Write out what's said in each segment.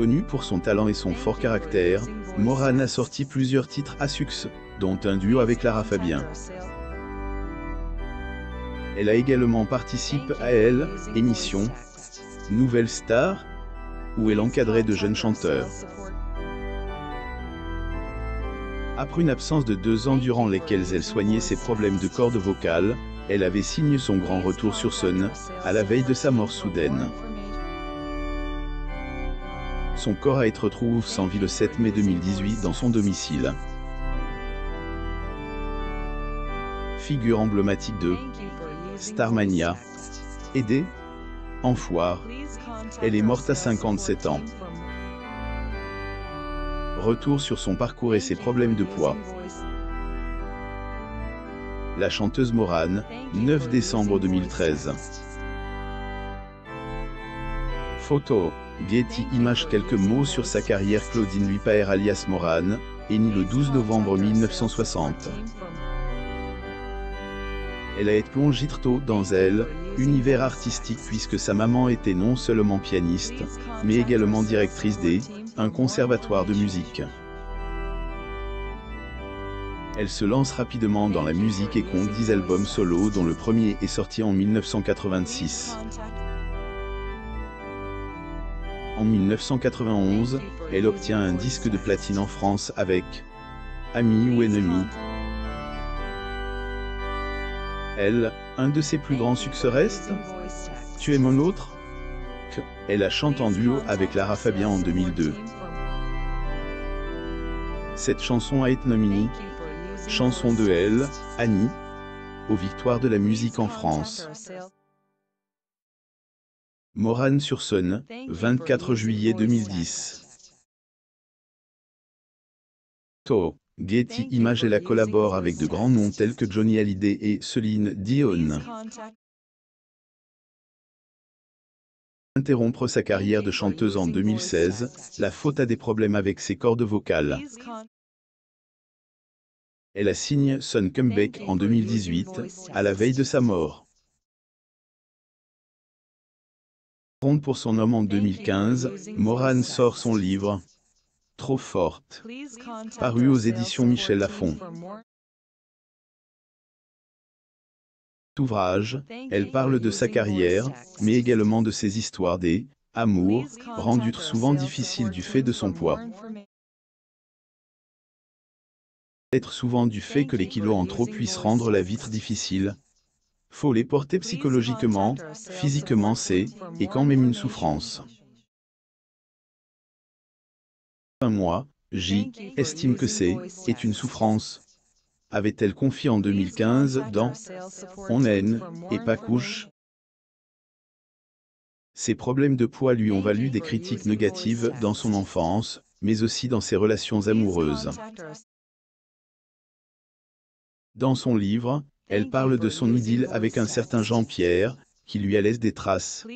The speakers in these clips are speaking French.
Connue pour son talent et son fort caractère, Moran a sorti plusieurs titres à succès, dont un duo avec Lara Fabien. Elle a également participé à Elle, émission Nouvelle Star, où elle encadrait de jeunes chanteurs. Après une absence de deux ans durant lesquels elle soignait ses problèmes de corde vocale, elle avait signé son grand retour sur Sun, à la veille de sa mort soudaine. Son corps à été retrouvé sans vie le 7 mai 2018 dans son domicile. Figure emblématique de Starmania, aidée, en foire, elle est morte à 57 ans. Retour sur son parcours et ses problèmes de poids. La chanteuse Morane, 9 décembre 2013. Photo Getty image quelques mots sur sa carrière Claudine Lupaer alias Moran, est née le 12 novembre 1960. Elle a été plongée tôt dans elle, univers artistique puisque sa maman était non seulement pianiste, mais également directrice des, un conservatoire de musique. Elle se lance rapidement dans la musique et compte 10 albums solo dont le premier est sorti en 1986. En 1991, elle obtient un disque de platine en France avec Ami ou Ennemi. Elle, un de ses plus grands succès reste Tu es mon autre Elle a chanté en duo avec Lara Fabian en 2002. Cette chanson a été nominée chanson de elle, Annie, aux victoires de la musique en France morane sur Sun, 24 juillet 2010. To, Getty Images et la collabore avec de grands noms tels que Johnny Hallyday et Celine Dion. Interrompre sa carrière de chanteuse en 2016, la faute à des problèmes avec ses cordes vocales. Elle signé Sun comeback en 2018, à la veille de sa mort. pour son homme en 2015, Moran sort son livre Trop forte, paru aux éditions Michel Lafon. ouvrage, elle parle de sa carrière, mais également de ses histoires des amours, rendues souvent difficiles du fait de son poids. Être souvent du fait que les kilos en trop puissent rendre la vitre difficile, faut les porter psychologiquement, physiquement c'est, et quand même une souffrance. Un mois, J estime que c'est, est une souffrance. Avait-elle confié en 2015 dans On haine et pas couche Ses problèmes de poids lui ont valu des critiques négatives dans son enfance, mais aussi dans ses relations amoureuses. Dans son livre, elle parle de son idylle avec un certain Jean-Pierre, qui lui a laissé des traces.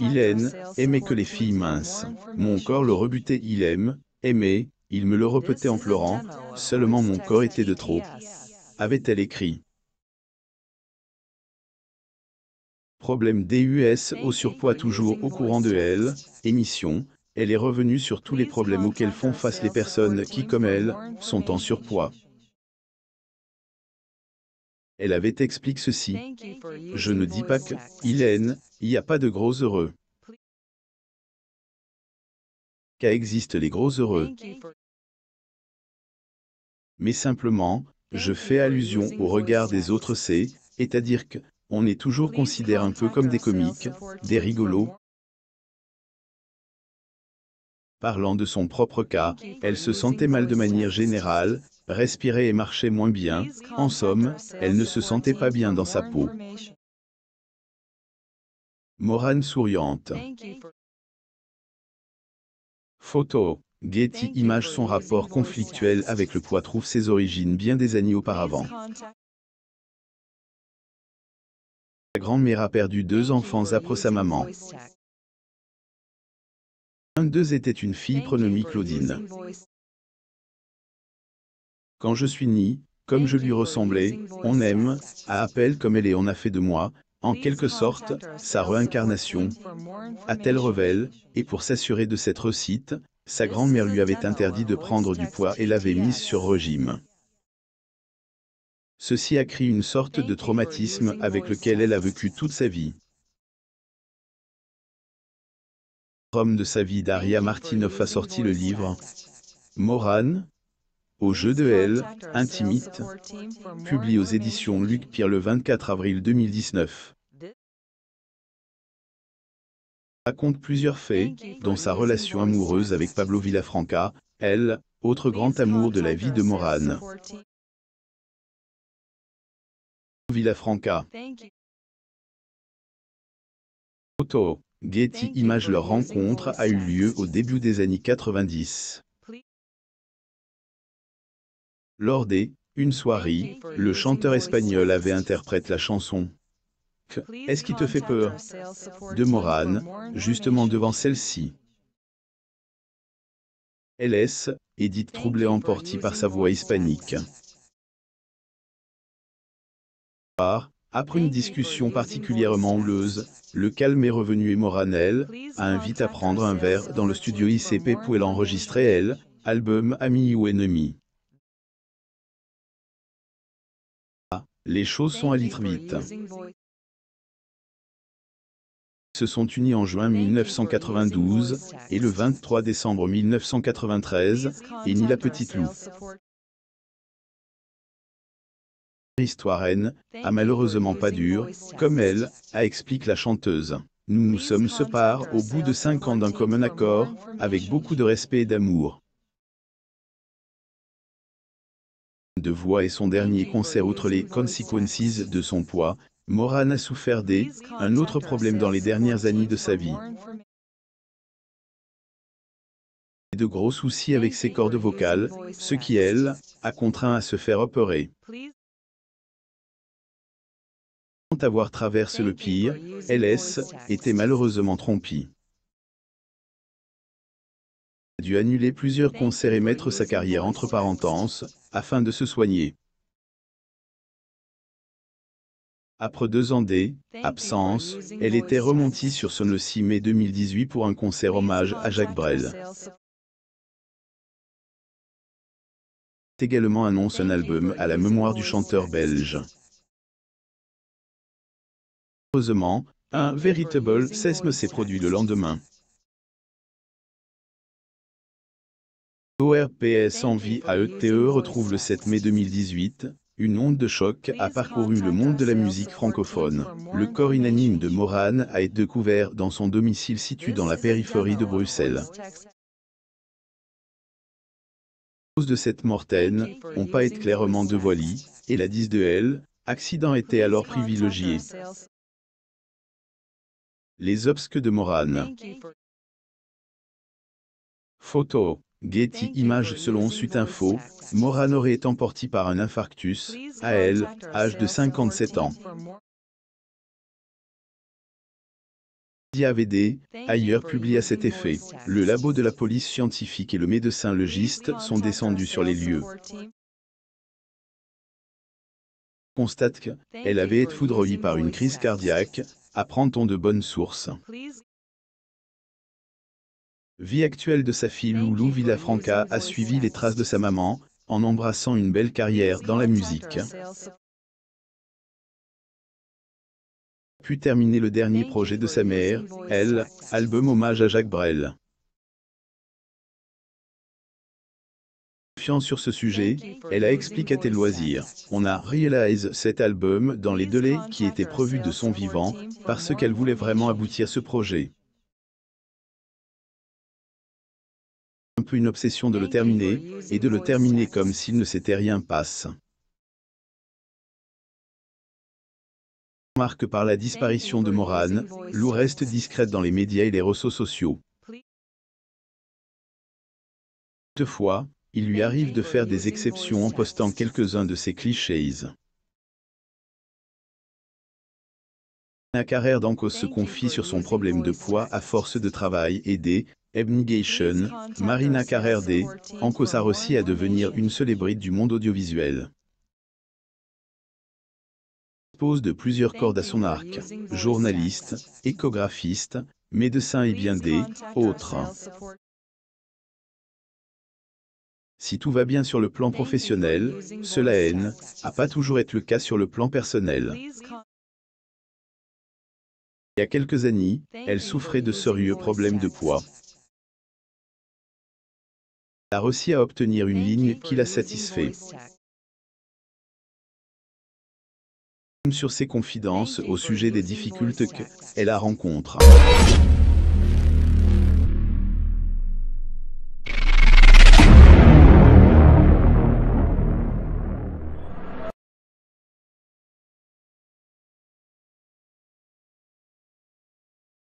Il aime, aimait que les filles minces. Mon corps le rebutait, il aime, aimait, il me le repetait en pleurant, seulement mon corps était de trop. Avait-elle écrit Problème DUS au surpoids toujours au courant de elle, émission, elle est revenue sur tous les problèmes auxquels font face les personnes qui, comme elle, sont en surpoids. Elle avait expliqué ceci. Je ne dis pas que, Hélène, il n'y a pas de gros heureux. Qu'à existent les gros heureux. Mais simplement, je fais allusion au regard des autres c'est, c'est-à-dire que, on est toujours considéré un peu comme des comiques, des rigolos. Parlant de son propre cas, elle se sentait mal de manière générale, respirait et marchait moins bien, en somme, elle ne se sentait pas bien dans sa peau. Morane souriante. Photo. Getty image son rapport conflictuel avec le poids trouve ses origines bien des années auparavant. La grand-mère a perdu deux enfants après sa maman. Un d'eux était une fille prénommée Claudine. Quand je suis ni, comme je lui ressemblais, on aime, à appel comme elle et on a fait de moi, en quelque sorte, sa réincarnation, à tel revel, et pour s'assurer de cette recite, sa grand-mère lui avait interdit de prendre du poids et l'avait mise sur régime. Ceci a créé une sorte de traumatisme avec lequel elle a vécu toute sa vie. Rome de sa vie Daria Martinov a sorti le livre Moran, au jeu de Elle, Intimite, publié aux éditions Luc Pierre le 24 avril 2019. Raconte plusieurs faits, dont sa relation amoureuse avec Pablo Villafranca, elle, autre grand amour de la vie de Morane. Villafranca. Photo, Getty image leur rencontre a eu lieu au début des années 90. Lors des Une soirée, le chanteur espagnol avait interprété la chanson Est-ce qui te fait peur de Moran, justement devant celle-ci. LS, Edith troublée emportée par sa voix hispanique. Ah, après une discussion particulièrement houleuse, le calme est revenu et elle a invité à prendre un verre dans le studio ICP pour l'enregistrer elle, album Amis ou Ennemis. Les choses sont allées très vite. Se sont unis en juin 1992 et le 23 décembre 1993, et ni la petite loup. L'histoire N a malheureusement pas dur, comme elle, a explique la chanteuse. Nous nous sommes séparés au bout de cinq ans d'un commun accord, avec beaucoup de respect et d'amour. de voix et son dernier concert outre les consequences de son poids, Moran a souffert d'un un autre problème dans les dernières années de sa vie. De gros soucis avec ses cordes vocales, ce qui elle, a contraint à se faire opérer avoir traversé le pire, LS était malheureusement trompée. a dû annuler plusieurs concerts et mettre sa carrière entre parenthèses, afin de se soigner. Après deux ans d'absence, elle était remontée sur son le 6 mai 2018 pour un concert hommage à Jacques Brel. Également annonce un album à la mémoire du chanteur belge. Heureusement, un véritable sesme s'est produit le lendemain. ORPS à ETE e retrouve le 7 mai 2018, une onde de choc a parcouru le monde de la uh, musique francophone. Le corps inanime de Morane a été découvert dans son domicile situé dans la périphérie de Bruxelles. Les de cette mortaine n'ont pas été clairement dévoilées, et la 10 de elle, accident était alors privilégié. Les obsques de Morane. Photo Getty Images selon Sutinfo, aurait est emportée par un infarctus, à elle, âge de 57 ans. AVD, ailleurs publié à cet effet. Le labo de la police scientifique et le médecin logiste sont descendus sur les lieux. Constate qu'elle avait été foudroyée par une crise cardiaque, apprend-on de bonnes sources vie actuelle de sa fille Loulou Villafranca a suivi les traces de sa maman, en embrassant une belle carrière dans la musique. Puis terminer le dernier projet de sa mère, Elle, album hommage à Jacques Brel. Confiant sur ce sujet, elle a expliqué à tes Loisirs, on a réalisé cet album dans les délais qui étaient prévus de son vivant, parce qu'elle voulait vraiment aboutir ce projet. une obsession de le terminer, et de le terminer comme s'il ne s'était rien passé. Marque par la disparition de Moran, Lou reste discrète dans les médias et les réseaux sociaux. Toutefois, il lui arrive de faire des exceptions en postant quelques-uns de ses clichés. La carrière d'Ancos se confie sur son problème de poids à force de travail aidé, Ebnigation, Marina Carrerde, Ankosa Rossi à devenir une célébrite du monde audiovisuel. Pose de plusieurs cordes à son arc, journaliste, échographiste, médecin et bien des autres. Si tout va bien sur le plan professionnel, cela n'a pas toujours été le cas sur le plan personnel. Il y a quelques années, elle souffrait de sérieux problèmes de poids a réussi à obtenir une ligne qui la satisfait. Sur ses confidences au sujet des difficultés qu'elle a rencontre.